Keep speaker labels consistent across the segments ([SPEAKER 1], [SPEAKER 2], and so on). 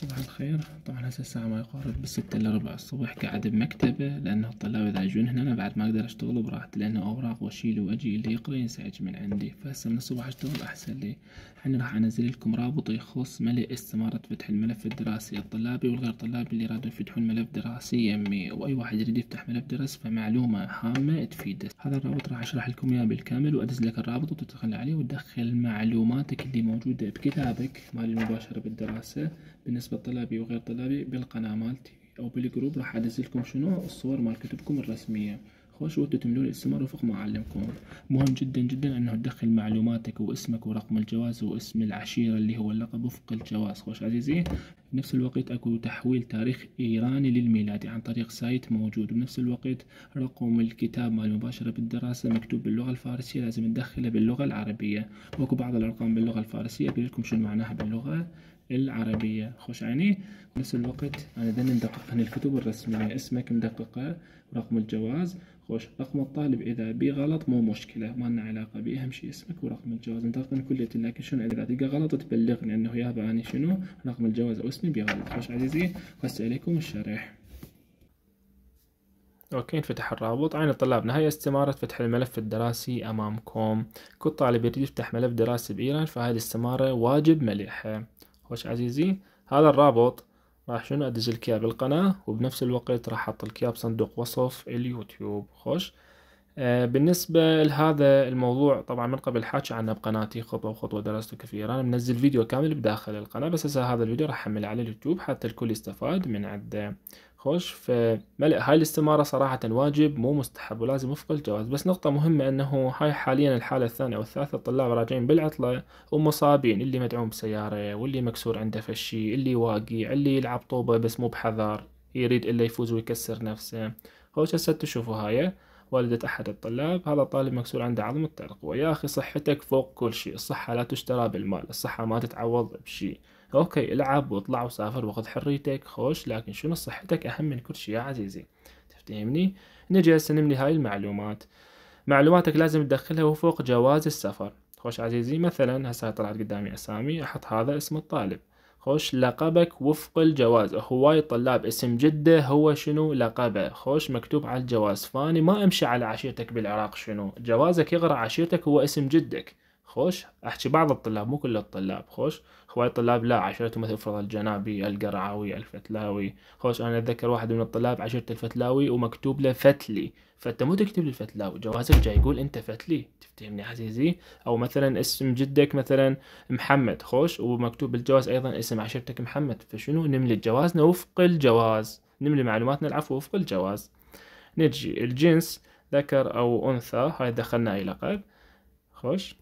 [SPEAKER 1] صباح الخير طبعا هسه الساعة ما يقارب بالستة إلا ربع الصبح قاعد بمكتبة لأنه الطلاب إذا يجون هنا أنا بعد ما أقدر أشتغل براحتي لأنه أوراق وأشيل وأجي اللي يقرأ ينزعج من عندي فهسه من الصبح أشتغل أحسن لي الحين راح أنزل لكم رابط يخص ملء استمارة فتح الملف الدراسي الطلابي والغير طلابي اللي يرادون يفتحون ملف دراسي يمي وأي واحد يريد يفتح ملف دراسي فمعلومة هامة تفيده هذا الرابط راح أشرح لكم إياه بالكامل وأدز لك الرابط وتدخل عليه وتدخل معلوماتك اللي موجودة بكتابك مال المباشرة بالدراسة بالنسبة بالنسبه لطلابي وغير طلابي بالقناه مالتي او بالجروب راح أنزلكم شنو الصور مال كتبكم الرسميه خوش وانتم تملون الاستمارة وفق ما اعلمكم مهم جدا جدا انه تدخل معلوماتك واسمك ورقم الجواز واسم العشيرة اللي هو اللقب وفق الجواز خوش عزيزي بنفس الوقت اكو تحويل تاريخ ايراني للميلادي عن طريق سايت موجود بنفس الوقت رقم الكتاب مال مباشرة بالدراسة مكتوب باللغة الفارسية لازم تدخله باللغة العربية واكو بعض الارقام باللغة الفارسية اقول لكم شنو معناها باللغة العربية خوش عيني نفس الوقت أنا دائما ندقق عن الكتب الرسمية يعني اسمك مدققة رقم الجواز خوش رقم الطالب إذا بي غلط مو مشكلة ما لنا علاقة به أهم شيء اسمك ورقم الجواز ندقق عن كلية لكن شنو إذا تلقى غلط تبلغني أنه يا أنا شنو رقم الجواز أو اسمي بي غلط خوش عزيزي هسه إليكم الشرح اوكي انفتح الرابط عين الطلاب نهاية استمارة فتح الملف الدراسي امامكم كل طالب يريد يفتح ملف دراسي بايران فهذه الاستمارة واجب مليحة خوش عزيزي هذا الرابط راح شنو ادز الكياب بالقناة وبنفس الوقت راح احط الكياب بصندوق وصف اليوتيوب خوش آه بالنسبة لهذا الموضوع طبعا من قبل حكي عنه بقناتي خطوة خطوة درسته كثير أنا منزل فيديو كامل بداخل القناة بس هسه هذا الفيديو راح أحمله على اليوتيوب حتى الكل يستفاد من عده خوش فملء هاي الاستمارة صراحة واجب مو مستحب ولازم وفق الجواز بس نقطة مهمة انه هاي حاليا الحالة الثانية او الثالثة الطلاب راجعين بالعطلة ومصابين اللي مدعوم بسيارة واللي مكسور عنده فشي اللي واقي اللي يلعب طوبة بس مو بحذر يريد الا يفوز ويكسر نفسه خوش هسه تشوفوا هاي والدة أحد الطلاب هذا طالب مكسور عنده عظم الترقوة يا أخي صحتك فوق كل شيء الصحة لا تشترى بالمال الصحة ما تتعوض بشيء اوكي العب واطلع وسافر وخذ حريتك خوش لكن شنو صحتك اهم من كل شيء يا عزيزي تفتهمني نجي هسه نملي هاي المعلومات معلوماتك لازم تدخلها وفوق جواز السفر خوش عزيزي مثلا هسه طلعت قدامي اسامي احط هذا اسم الطالب خوش لقبك وفق الجواز هواي طلاب اسم جدة هو شنو لقبه خوش مكتوب على الجواز فاني ما امشي على عشيرتك بالعراق شنو جوازك يقرأ عشيرتك هو اسم جدك خوش احكي بعض الطلاب مو كل الطلاب خوش هواي طلاب لا عشرتهم مثل فرض الجنابي القرعاوي الفتلاوي خوش انا اتذكر واحد من الطلاب عشرت الفتلاوي ومكتوب له فتلي فانت مو تكتب لي الفتلاوي جوازك جاي يقول انت فتلي تفتهمني عزيزي او مثلا اسم جدك مثلا محمد خوش ومكتوب بالجواز ايضا اسم عشرتك محمد فشنو نملي جوازنا وفق الجواز نملي معلوماتنا العفو وفق الجواز نجي الجنس ذكر او انثى هاي دخلنا اي لقب خوش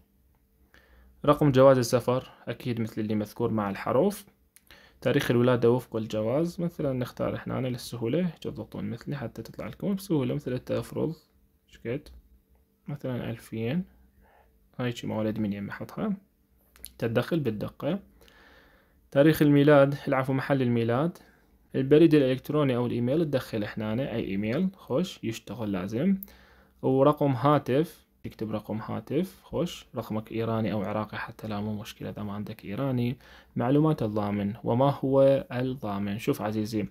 [SPEAKER 1] رقم جواز السفر أكيد مثل اللي مذكور مع الحروف تاريخ الولادة وفق الجواز مثلا نختار احنا للسهولة تضغطون مثلي حتى تطلع لكم بسهولة مثلا تفرض شكد مثلا ألفين هاي شي مولد من يم حطها تدخل بالدقة تاريخ الميلاد العفو محل الميلاد البريد الإلكتروني أو الإيميل تدخل احنا أي إيميل خوش يشتغل لازم ورقم هاتف تكتب رقم هاتف خش رقمك إيراني أو عراقي حتى لا مو مشكلة إذا ما عندك إيراني معلومات الضامن وما هو الضامن شوف عزيزي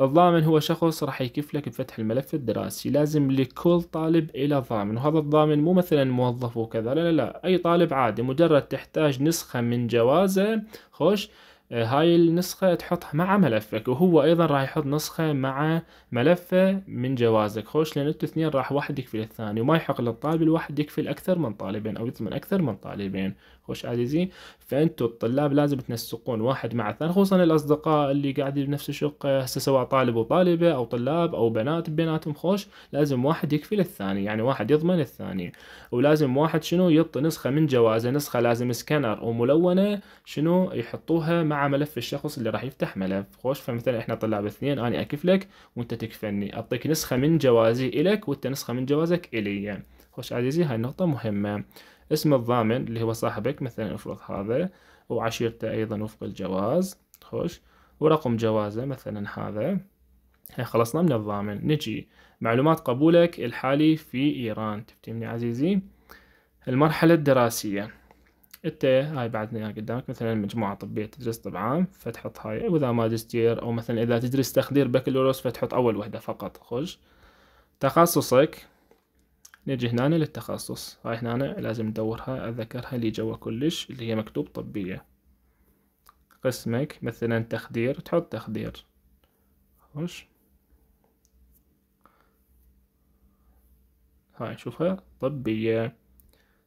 [SPEAKER 1] الضامن هو شخص راح يكفلك بفتح الملف الدراسي لازم لكل طالب إلى ضامن وهذا الضامن مو مثلا موظف وكذا لا لا لا أي طالب عادي مجرد تحتاج نسخة من جوازه خش آه، هاي النسخة تحطها مع ملفك وهو أيضا راح يحط نسخة مع ملفه من جوازك خوش لأن انتو اثنين راح واحد يكفي للثاني وما يحق للطالب الواحد يكفي أكثر من طالبين أو يضمن أكثر من طالبين خوش عزيزي فانتو الطلاب لازم تنسقون واحد مع الثاني خصوصا الاصدقاء اللي قاعدين بنفس الشقه هسه سواء طالب وطالبه او طلاب او بنات بيناتهم خوش لازم واحد يكفي للثاني يعني واحد يضمن الثاني ولازم واحد شنو يعطي نسخه من جوازه نسخه لازم سكانر وملونه شنو يحطوها مع ملف الشخص اللي راح يفتح ملف خوش فمثلا احنا طلاب اثنين انا اكفلك وانت تكفلني اعطيك نسخه من جوازي الك وانت نسخه من جوازك الي خوش عزيزي هاي النقطه مهمه اسم الضامن اللي هو صاحبك مثلا افرض هذا وعشيرته ايضا وفق الجواز خوش ورقم جوازه مثلا هذا هي إيه، خلصنا من الضامن نجي معلومات قبولك الحالي في ايران تفتهمني عزيزي المرحلة الدراسية انت هاي بعدنا قدامك مثلا مجموعة طبية تدرس طب عام فتحط هاي واذا ماجستير او مثلا اذا تدرس تخدير بكالوريوس فتحط اول وحدة فقط خوش تخصصك نجي هنا للتخصص هاي هنا لازم ندورها اذكرها اللي جوا كلش اللي هي مكتوب طبية قسمك مثلا تخدير تحط تخدير خوش هاي شوفها طبية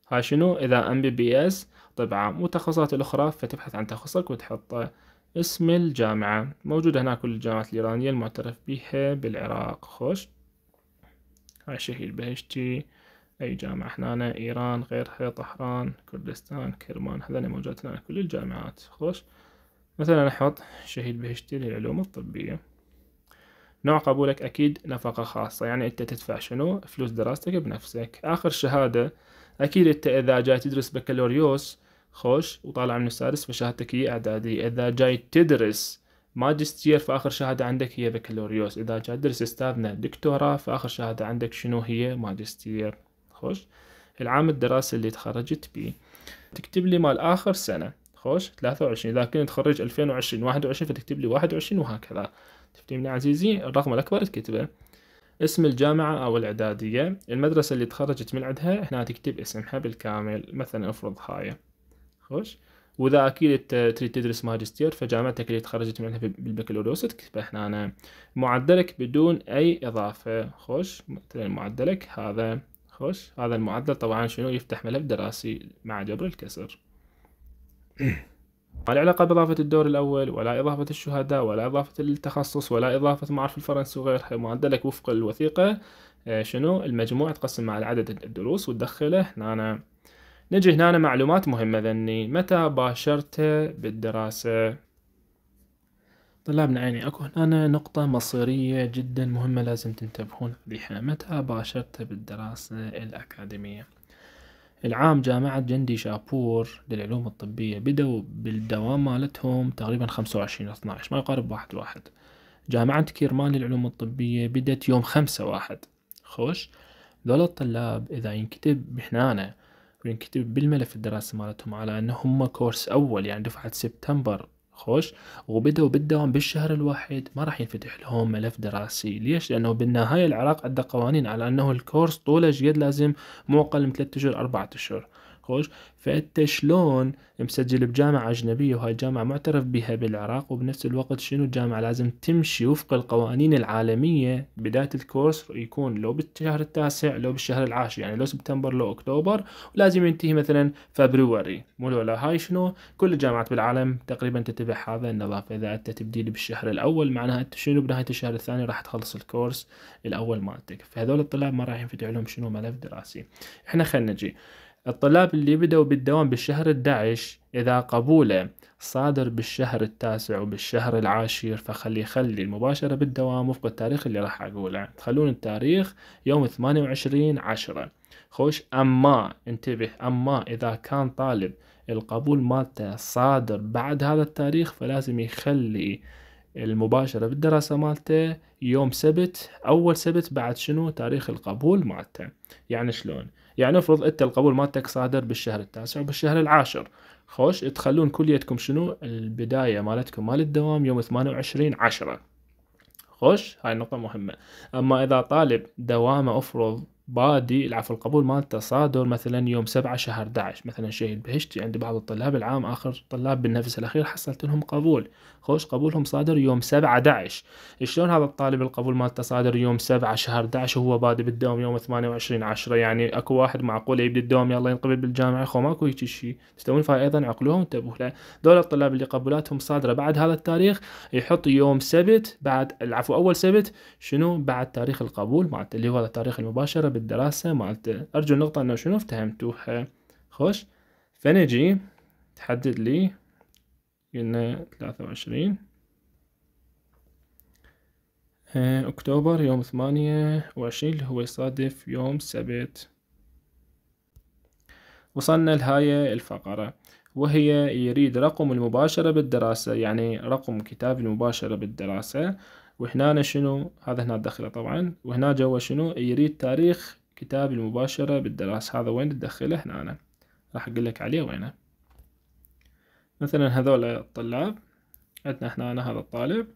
[SPEAKER 1] هاي شنو إذا ام بي بي اس طبعا والتخصصات الأخرى فتبحث عن تخصصك وتحط اسم الجامعة موجودة هنا كل الجامعات الإيرانية المعترف بها بالعراق خوش هاي شهيد بهشتي أي جامعة هنا إيران غيرها طهران كردستان كرمان هذني موجودات هنا كل الجامعات خوش مثلا احط شهيد بهشتي للعلوم الطبية نوع قبولك أكيد نفقة خاصة يعني أنت تدفع شنو فلوس دراستك بنفسك آخر شهادة أكيد أنت إذا جاي تدرس بكالوريوس خوش وطالع من السادس فشهادتك هي إعدادية إذا جاي تدرس ماجستير فآخر شهادة عندك هي بكالوريوس إذا جا تدرس أستاذنا دكتوراه فآخر شهادة عندك شنو هي ماجستير خوش العام الدراسي اللي تخرجت بيه تكتب لي مال آخر سنة خوش 23 إذا كنت وعشرين 2020 21 فتكتب لي 21 وهكذا تفتهمني عزيزي الرقم الأكبر تكتبه اسم الجامعة أو الإعدادية المدرسة اللي تخرجت من عندها هنا تكتب اسمها بالكامل مثلا افرض هاي خوش واذا اكيد تريد تدرس ماجستير فجامعتك اللي تخرجت منها بالبكالوريوسك فاحنا أنا معدلك بدون اي اضافه خوش مثلا معدلك هذا خوش هذا المعدل طبعا شنو يفتح ملف دراسي مع جبر الكسر ما له علاقة بإضافة الدور الأول ولا إضافة الشهداء ولا إضافة التخصص ولا إضافة معرف الفرنسي وغيرها معدلك وفق الوثيقة آه، شنو المجموع تقسم مع عدد الدروس وتدخله هنا نجي هنا معلومات مهمة ذني متى باشرت بالدراسة طلابنا عيني اكو هنا نقطة مصيرية جدا مهمة لازم تنتبهون عليها متى باشرت بالدراسة الأكاديمية العام جامعة جندي شابور للعلوم الطبية بدوا بالدوام مالتهم تقريبا خمسة وعشرين اثناش ما يقارب واحد واحد جامعة كيرمان للعلوم الطبية بدت يوم خمسة واحد خوش ذول الطلاب إذا ينكتب بحنانه بينكتب بالملف الدراسي مالتهم على ان هم كورس اول يعني دفعه سبتمبر خوش وبدوا بالدوام بالشهر الواحد ما راح ينفتح لهم ملف دراسي ليش لأنه بالنهاية العراق عنده قوانين على أنه الكورس طوله جيد لازم مو أقل من 3 أشهر 4 أشهر ناقوش فانت مسجل بجامعة أجنبية وهاي جامعه معترف بها بالعراق وبنفس الوقت شنو الجامعة لازم تمشي وفق القوانين العالمية بداية الكورس يكون لو بالشهر التاسع لو بالشهر العاشر يعني لو سبتمبر لو أكتوبر ولازم ينتهي مثلا فبروري مو لا هاي شنو كل الجامعات بالعالم تقريبا تتبع هذا النظام فإذا أنت تبديل بالشهر الأول معناها أنت شنو بنهاية الشهر الثاني راح تخلص الكورس الأول مالتك فهذول الطلاب ما راح ينفتح لهم شنو ملف دراسي احنا خلينا نجي الطلاب اللي بدأوا بالدوام بالشهر الدعش إذا قبوله صادر بالشهر التاسع وبالشهر العاشر فخلي يخلي المباشرة بالدوام وفق التاريخ اللي راح أقوله تخلون التاريخ يوم 28 عشرة خوش أما انتبه أما إذا كان طالب القبول مالته صادر بعد هذا التاريخ فلازم يخلي المباشرة بالدراسة مالته يوم سبت أول سبت بعد شنو تاريخ القبول مالته يعني شلون يعني افرض انت القبول مالتك صادر بالشهر التاسع وبالشهر العاشر خوش تخلون كليتكم شنو البداية مالتكم مال الدوام يوم 28 عشرة خوش هاي النقطة مهمة أما إذا طالب دوامه أفرض بادي العفو القبول مالته صادر مثلا يوم سبعة شهر 11 مثلا شهيد بهشتي عند بعض الطلاب العام آخر طلاب بالنفس الأخير حصلت لهم قبول خوش قبولهم صادر يوم سبعة 11 شلون هذا الطالب القبول مالته صادر يوم سبعة شهر 11 وهو بادي بالدوام يوم 28 10 يعني اكو واحد معقول يبدي الدوام يلا ينقبل بالجامعة خو ماكو هيك شيء تستوون فاي أيضا عقلوها انتبهوا له دول الطلاب اللي قبولاتهم صادرة بعد هذا التاريخ يحط يوم سبت بعد العفو أول سبت شنو بعد تاريخ القبول مالته اللي هو التاريخ المباشر بالدراسة مالته أرجو النقطة أنه شنو افتهمتوها خوش فنجي تحدد لي قلنا ثلاثة وعشرين آه، أكتوبر يوم ثمانية وعشرين اللي هو يصادف يوم سبت وصلنا لهاي الفقرة وهي يريد رقم المباشرة بالدراسة يعني رقم كتاب المباشرة بالدراسة وهنا شنو هذا هنا الدخله طبعا وهنا جوا شنو يريد تاريخ كتاب المباشرة بالدراسة هذا وين تدخله هنا أنا راح أقول لك عليه وينه مثلا هذول الطلاب عندنا هنا أنا هذا الطالب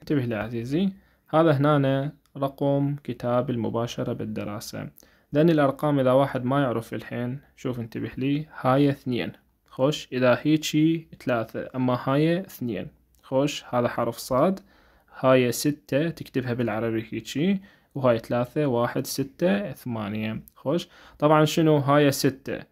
[SPEAKER 1] انتبه لي عزيزي هذا هنا أنا رقم كتاب المباشرة بالدراسة لأن الأرقام إذا واحد ما يعرف الحين شوف انتبه لي هاي اثنين خوش إذا هيجي ثلاثة أما هاي اثنين خوش هذا حرف صاد هاي ستة تكتبها بالعربي هيجي وهاي ثلاثة واحد ستة ثمانية خوش طبعا شنو هاي ستة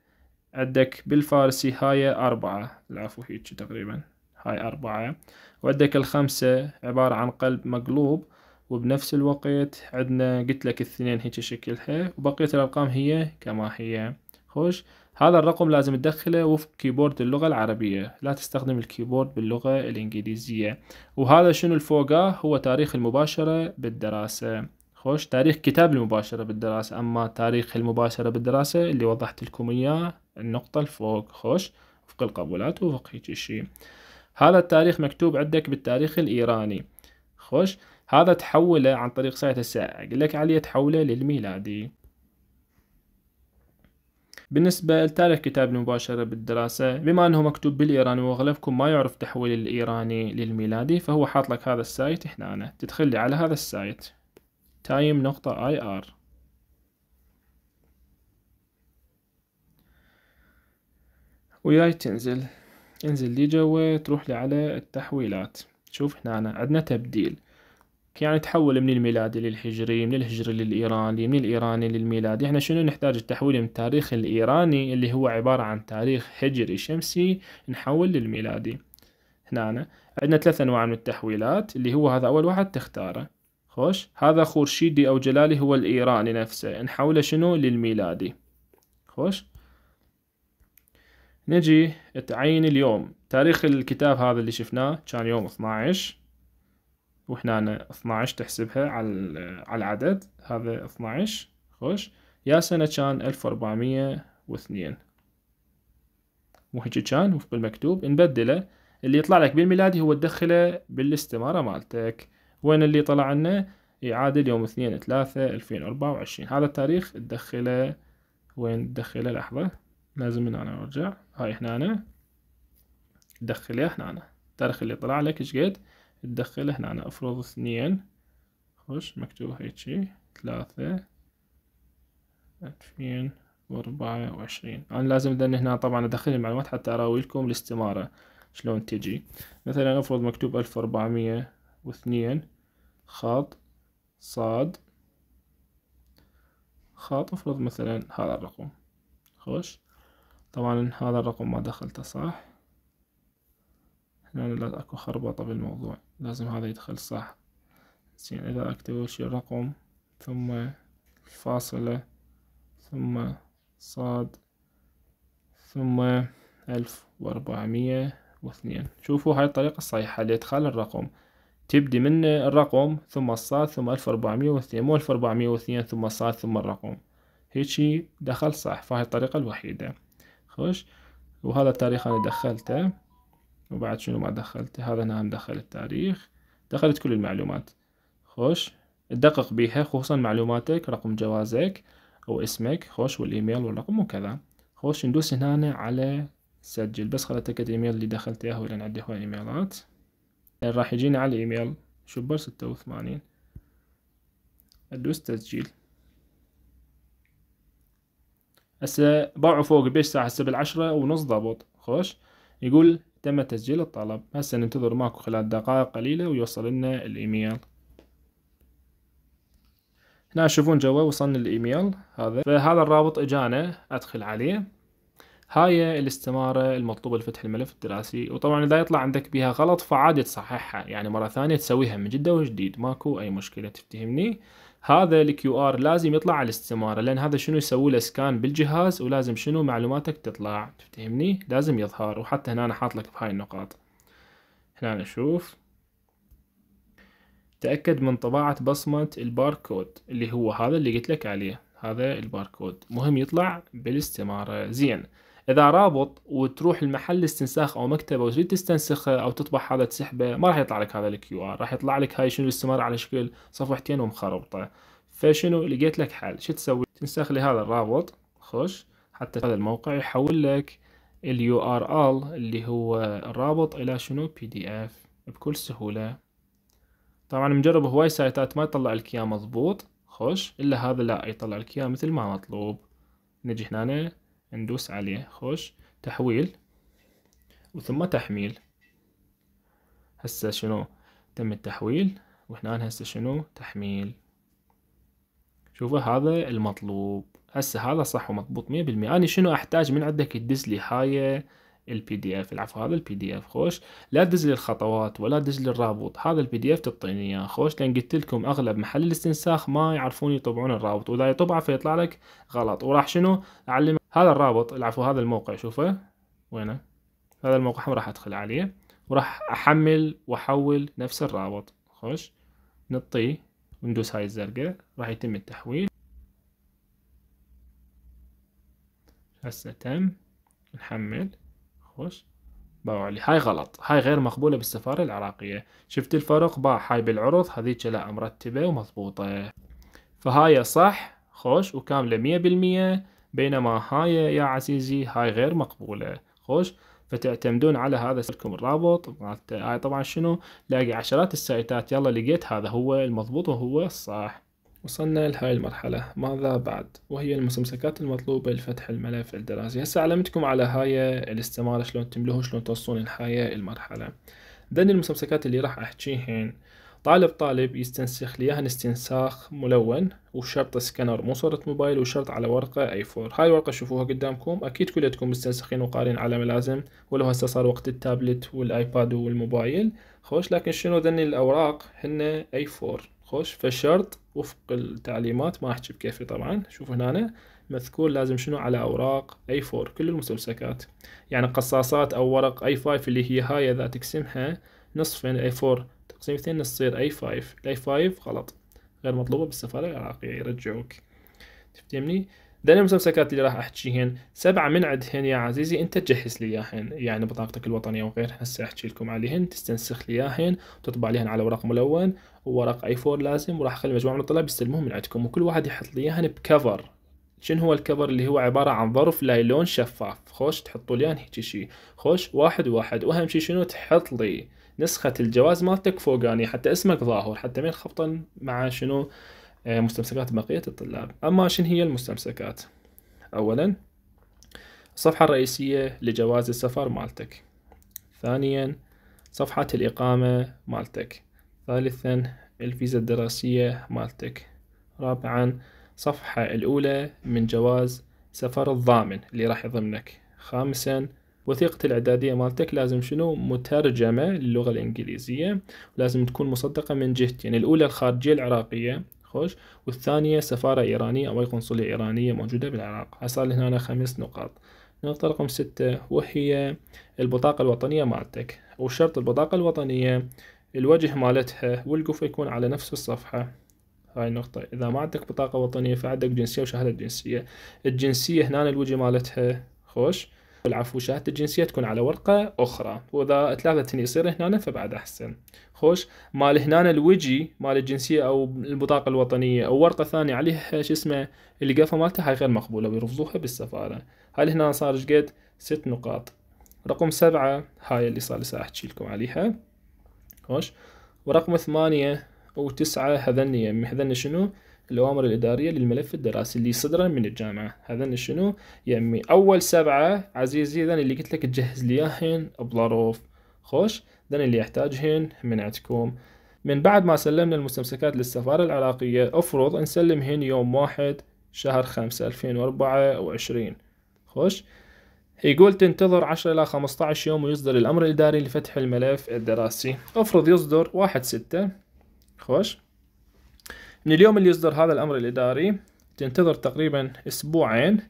[SPEAKER 1] عندك بالفارسي هاي أربعة العفو هيجي تقريبا هاي أربعة وعندك الخمسة عبارة عن قلب مقلوب وبنفس الوقت عندنا قلت لك الثنين هيك شكلها وبقية الأرقام هي كما هي خوش هذا الرقم لازم تدخله وفق كيبورد اللغة العربية لا تستخدم الكيبورد باللغة الإنجليزية وهذا شنو الفوقه هو تاريخ المباشرة بالدراسة خوش تاريخ كتاب المباشرة بالدراسة أما تاريخ المباشرة بالدراسة اللي وضحت لكم إياه النقطة الفوق خوش وفق القبولات وفق هيك شيء هذا التاريخ مكتوب عندك بالتاريخ الإيراني خوش هذا تحوله عن طريق سايت هسه اقول لك عليه تحوله للميلادي بالنسبة لتاريخ كتاب المباشرة بالدراسة بما أنه مكتوب بالإيراني وأغلبكم ما يعرف تحويل الإيراني للميلادي فهو حاط لك هذا السايت هنا أنا تدخل لي على هذا السايت تايم نقطة آي آر وياي تنزل انزل لي جوا تروح لي على التحويلات شوف هنا أنا عندنا تبديل يعني تحول من الميلادي للهجري من الهجري للإيراني من الإيراني للميلادي احنا شنو نحتاج التحويل من التاريخ الإيراني اللي هو عبارة عن تاريخ هجري شمسي نحول للميلادي هنا عندنا ثلاث أنواع من التحويلات اللي هو هذا أول واحد تختاره خوش هذا خورشيدي أو جلالي هو الإيراني نفسه نحوله شنو للميلادي خوش نجي تعين اليوم تاريخ الكتاب هذا اللي شفناه كان يوم 12 وهنا 12 تحسبها على على العدد هذا 12 خوش يا سنة كان 1402 وهيجي كان وفق المكتوب نبدله اللي يطلع لك بالميلادي هو تدخله بالاستمارة مالتك وين اللي طلع لنا يعادل يوم 2/3/2024 هذا التاريخ تدخله وين تدخله لحظة لازم من أنا أرجع هاي هنا أنا تدخله هنا أنا التاريخ اللي طلع لك ايش قد تدخله هنا افرض اثنين خش مكتوب هيجي ثلاثة ألفين وأربعة وعشرين أنا لازم لان هنا طبعا أدخل المعلومات حتى أراوي لكم الاستمارة شلون تجي مثلا أفرض مكتوب ألف واربعمية واثنين خط صاد خط أفرض مثلا هذا الرقم خش طبعا هذا الرقم ما دخلته صح هنا لا أكو خربطة بالموضوع لازم هذا يدخل صح زين إذا أكتب أول شي الرقم ثم الفاصلة ثم صاد ثم ألف وأربعمية واثنين شوفوا هاي الطريقة الصحيحة لإدخال الرقم تبدي من الرقم ثم الصاد ثم ألف وأربعمية واثنين مو ألف وأربعمية واثنين ثم الصاد ثم الرقم هيجي دخل صح فهاي الطريقة الوحيدة خوش وهذا التاريخ أنا دخلته وبعد شنو ما دخلت هذا هنا نعم دخل التاريخ دخلت كل المعلومات خوش تدقق بيها خصوصا معلوماتك رقم جوازك او اسمك خوش والايميل والرقم وكذا خوش ندوس هنا على سجل بس خل اتاكد الايميل اللي دخلت اياه لان عندي هواي ايميلات راح يجينا على الايميل شبر ستة وثمانين ادوس تسجيل هسه باعوا فوق بيش ساعة هسه عشرة ونص ضبط خوش يقول تم تسجيل الطلب هسه ننتظر ماكو خلال دقائق قليلة ويوصل لنا الإيميل هنا تشوفون جوا وصلنا الإيميل هذا فهذا الرابط إجانا أدخل عليه هاي الاستمارة المطلوبة لفتح الملف الدراسي وطبعا إذا يطلع عندك بها غلط فعادي تصححها يعني مرة ثانية تسويها من جدة وجديد ماكو أي مشكلة تفتهمني هذا الكيو ار لازم يطلع على الاستماره لان هذا شنو يسوي له سكان بالجهاز ولازم شنو معلوماتك تطلع تفهمني لازم يظهر وحتى هنا انا حاط لك بهاي النقاط هنا نشوف تأكد من طباعة بصمة الباركود اللي هو هذا اللي قلت لك عليه هذا الباركود مهم يطلع بالاستمارة زين اذا رابط وتروح المحل استنساخ او مكتبه وتريد تستنسخه او تطبع هذا تسحبه ما راح يطلع لك هذا الكيو ار راح يطلع لك هاي شنو الاستمارة على شكل صفحتين ومخربطه فشنو لقيت لك حل شو تسوي تنسخ هذا الرابط خش حتى هذا الموقع يحول لك اليو ار ال اللي هو الرابط الى شنو بي دي اف بكل سهوله طبعا مجرب هواي سايتات ما يطلع لك اياه مضبوط خش الا هذا لا يطلع لك اياه مثل ما مطلوب نجي هنا ندوس عليه خوش تحويل وثم تحميل هسه شنو تم التحويل وهنا هسه شنو تحميل شوفوا هذا المطلوب هسه هذا صح ومضبوط مية بالمية أنا شنو أحتاج من عندك تدز لي هاي البي دي اف العفو هذا البي دي اف خوش لا تدز لي الخطوات ولا تدز لي الرابط هذا البي دي اف تعطيني اياه خوش لان قلت لكم اغلب محل الاستنساخ ما يعرفون يطبعون الرابط واذا يطبعه فيطلع لك غلط وراح شنو اعلمك هذا الرابط العفو هذا الموقع شوفه وينه هذا الموقع راح ادخل عليه وراح احمل واحول نفس الرابط خش نطيه وندوس هاي الزرقاء راح يتم التحويل هسه تم نحمل خش باعوا لي هاي غلط هاي غير مقبولة بالسفارة العراقية شفت الفرق باع هاي بالعرض هذيك لا مرتبة ومضبوطة فهاي صح خوش وكاملة مية بالمية بينما هاي يا عزيزي هاي غير مقبولة خوش فتعتمدون على هذا لكم الرابط هاي طبعا شنو لاقي عشرات السايتات يلا لقيت هذا هو المضبوط وهو الصح وصلنا لهاي المرحلة ماذا بعد وهي المستمسكات المطلوبة لفتح الملف الدراسي هسه علمتكم على هاي الاستمارة شلون تملوه شلون توصلون لهاي المرحلة ذن المستمسكات اللي راح احكيهن طالب طالب يستنسخ لي اياهن استنساخ ملون وشرط سكانر مو صورة موبايل وشرط على ورقة اي 4 هاي الورقة شوفوها قدامكم اكيد كلتكم مستنسخين وقارين على ملازم ولو هسه صار وقت التابلت والايباد والموبايل خوش لكن شنو ذني الاوراق هن اي 4 خوش فالشرط وفق التعليمات ما احكي بكيفي طبعا شوفوا هنا مذكور لازم شنو على اوراق اي 4 كل المستمسكات يعني قصاصات او ورق اي 5 اللي هي هاي ذات تقسمها نصفين اي 4 اثنين تصير اي 5 الاي 5 غلط غير مطلوبة بالسفارة العراقية يرجعوك تفهمني؟ ذن المسلسلات اللي راح احكيهن سبعة من عندهن يا عزيزي انت تجهز لي اياهن يعني بطاقتك الوطنية وغيرها هسه احكي لكم عليهن تستنسخ لي اياهن وتطبع ليهن على ورق ملون وورق اي 4 لازم وراح اخلي مجموعة من الطلاب يستلموهم من عندكم وكل واحد يحط لي اياهن بكفر شنو هو الكفر اللي هو عبارة عن ظرف لايلون شفاف خوش تحطوا لي اياهن هيك شيء خوش واحد واحد واهم شيء شنو تحط لي نسخه الجواز مالتك فوقاني يعني حتى اسمك ظاهر حتى ما ينخبطن مع شنو آه، مستمسكات بقيه الطلاب اما شنو هي المستمسكات اولا الصفحه الرئيسيه لجواز السفر مالتك ثانيا صفحه الاقامه مالتك ثالثا الفيزا الدراسيه مالتك رابعا صفحة الأولى من جواز سفر الضامن اللي راح يضمنك خامسا وثيقة الإعدادية مالتك لازم شنو مترجمة للغة الإنجليزية لازم تكون مصدقة من جهتين يعني الأولى الخارجية العراقية خوش والثانية سفارة إيرانية أو قنصلية إيرانية موجودة بالعراق حصل هنا خمس نقاط نقطة رقم ستة وهي البطاقة الوطنية مالتك وشرط البطاقة الوطنية الوجه مالتها والقف يكون على نفس الصفحة هاي النقطة إذا ما عندك بطاقة وطنية فعندك جنسية وشهادة جنسية الجنسية هنا الوجه مالتها خوش والعفو شهاده الجنسيه تكون على ورقه اخرى واذا ثلاثه يصير هنا فبعد احسن خوش مال هنا الوجي مال الجنسيه او البطاقه الوطنيه او ورقه ثانيه عليها شو اسمه القفه مالته هاي غير مقبوله ويرفضوها بالسفاره هاي هنا صار شقد ست نقاط رقم سبعة هاي اللي صار لسا احكي لكم عليها خوش ورقم ثمانية وتسعة هذني هذني شنو الأوامر الإدارية للملف الدراسي اللي صدره من الجامعة هذا شنو يعني أول سبعة عزيزي ذن اللي قلت لك تجهز لي بظروف خوش ذن اللي يحتاجهن من عندكم من بعد ما سلمنا المستمسكات للسفارة العراقية أفرض نسلمهن يوم واحد شهر خمسة ألفين وأربعة وعشرين خوش يقول تنتظر عشرة إلى خمسة عشر يوم ويصدر الأمر الإداري لفتح الملف الدراسي أفرض يصدر واحد ستة خوش من اليوم اللي يصدر هذا الأمر الإداري تنتظر تقريبا أسبوعين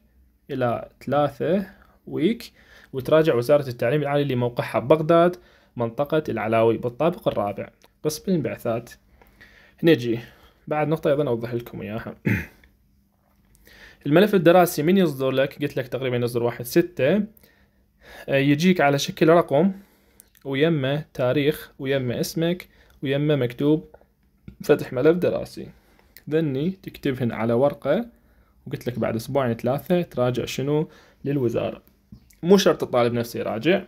[SPEAKER 1] إلى ثلاثة ويك وتراجع وزارة التعليم العالي لموقعها ببغداد منطقة العلاوي بالطابق الرابع قسم الانبعاثات نجي بعد نقطة أيضا أوضح لكم إياها الملف الدراسي من يصدر لك قلت لك تقريبا يصدر واحد ستة آه، يجيك على شكل رقم ويمه تاريخ ويمه اسمك ويمه مكتوب فتح ملف دراسي ذني تكتبهن على ورقة وقلت لك بعد أسبوعين ثلاثة تراجع شنو للوزارة مو شرط الطالب نفسه يراجع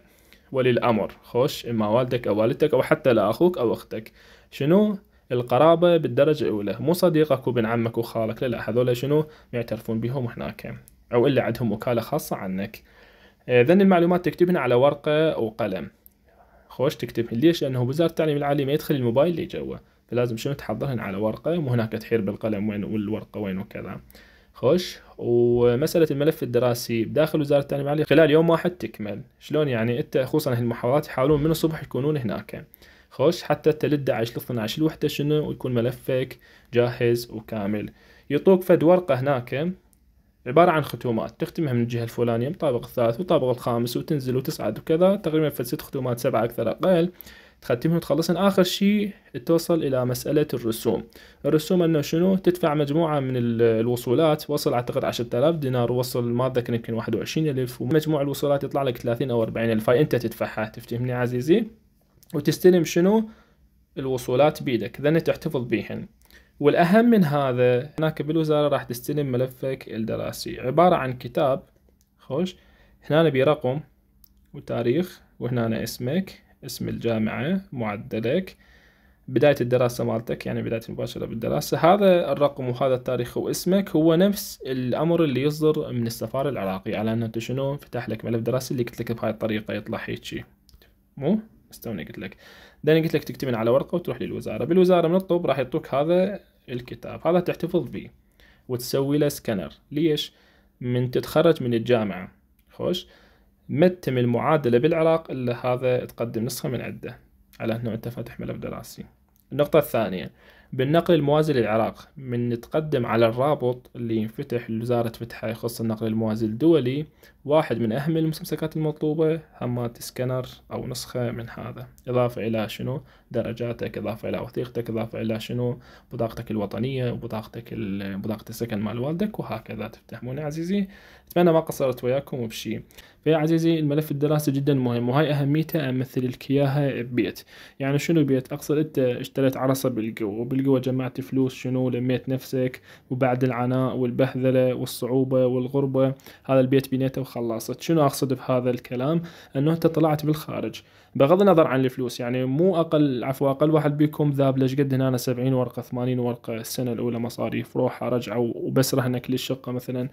[SPEAKER 1] وللأمر خوش إما والدك أو والدتك أو حتى لا أخوك أو أختك شنو القرابة بالدرجة الأولى مو صديقك وابن عمك وخالك لا لا هذول شنو يعترفون بهم هناك أو إلا عندهم وكالة خاصة عنك آه، ذن المعلومات تكتبهن على ورقة وقلم خوش تكتبهن ليش لأنه وزارة التعليم العالي ما يدخل الموبايل اللي جوا فلازم شنو تحضرهن على ورقة وهناك تحير بالقلم وين والورقة وين وكذا خوش ومسألة الملف الدراسي بداخل وزارة التعليم العالي خلال يوم واحد تكمل شلون يعني انت خصوصا المحاضرات يحاولون من الصبح يكونون هناك خوش حتى انت لل 11 ل 12 الوحدة شنو ويكون ملفك جاهز وكامل يعطوك فد ورقة هناك عبارة عن ختومات تختمها من الجهة الفلانية مطابق الثالث وطابق الخامس وتنزل وتصعد وكذا تقريبا فد ست ختومات سبعة أكثر أقل تختمهم تخلصن آخر شي توصل إلى مسألة الرسوم الرسوم أنه شنو تدفع مجموعة من الوصولات وصل أعتقد 10000 دينار وصل ما أتذكر يمكن 21000 ومجموع الوصولات يطلع لك 30 أو 40000 هاي أنت تدفعها تفتهمني عزيزي وتستلم شنو الوصولات بيدك ذن تحتفظ بيهن والأهم من هذا هناك بالوزارة راح تستلم ملفك الدراسي عبارة عن كتاب خوش هنا بيه رقم وتاريخ وهنا اسمك اسم الجامعة معدلك بداية الدراسة مالتك يعني بداية مباشرة بالدراسة هذا الرقم وهذا التاريخ واسمك هو نفس الأمر اللي يصدر من السفارة العراقي على أنه أنت شنو فتح لك ملف دراسي اللي قلت لك بهاي الطريقة يطلع هيجي مو استوني قلت لك داني قلت لك تكتب على ورقة وتروح للوزارة بالوزارة من الطب راح يعطوك هذا الكتاب هذا تحتفظ به وتسوي له سكانر ليش من تتخرج من الجامعة خوش ما تتم المعادلة بالعراق إلا هذا تقدم نسخة من عدة على أنه أنت فاتح ملف دراسي النقطة الثانية بالنقل الموازي للعراق من تقدم على الرابط اللي ينفتح لوزارة فتحة يخص النقل الموازي الدولي واحد من أهم المستمسكات المطلوبة همات سكانر أو نسخة من هذا إضافة إلى شنو درجاتك إضافة إلى وثيقتك إضافة إلى شنو بطاقتك الوطنية وبطاقتك بطاقة السكن مال والدك وهكذا تفتهمون عزيزي أتمنى ما قصرت وياكم وبشي فيا عزيزي الملف الدراسي جدا مهم وهاي أهميته أمثل لك إياها ببيت يعني شنو بيت أقصد أنت اشتريت عرصة بالقوة وبالقوة جمعت فلوس شنو لميت نفسك وبعد العناء والبهذلة والصعوبة والغربة هذا البيت بنيته خلصت شنو أقصد بهذا الكلام أنه أنت طلعت بالخارج بغض النظر عن الفلوس يعني مو اقل عفوا اقل واحد بيكم ذاب ليش قد هنا 70 ورقه 80 ورقه السنه الاولى مصاريف روحه رجعه وبس رهنك للشقه مثلا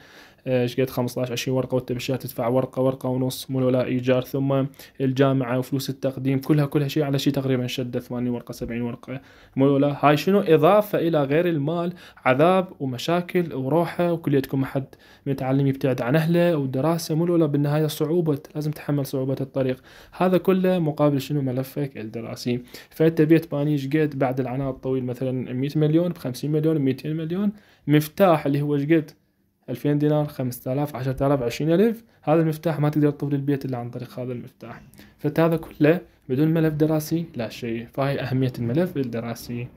[SPEAKER 1] ايش قد 15 20 ورقه وانت بالشهر تدفع ورقه ورقه ونص مو ولا ايجار ثم الجامعه وفلوس التقديم كلها كلها شيء على شيء تقريبا شده 80 ورقه 70 ورقه مو ولا هاي شنو اضافه الى غير المال عذاب ومشاكل وروحه وكليتكم ما حد متعلم يبتعد عن اهله والدراسه مو ولا بالنهايه صعوبه لازم تحمل صعوبه الطريق هذا كله مقابل شنو ملفك الدراسي فانت بيت باني قد بعد العناء الطويل مثلا 100 مليون ب 50 مليون ب 200 مليون مفتاح اللي هو قد 2000 دينار 5000 10000 20000 هذا المفتاح ما تقدر تطوف البيت الا عن طريق هذا المفتاح فهذا كله بدون ملف دراسي لا شيء فهي اهميه الملف الدراسي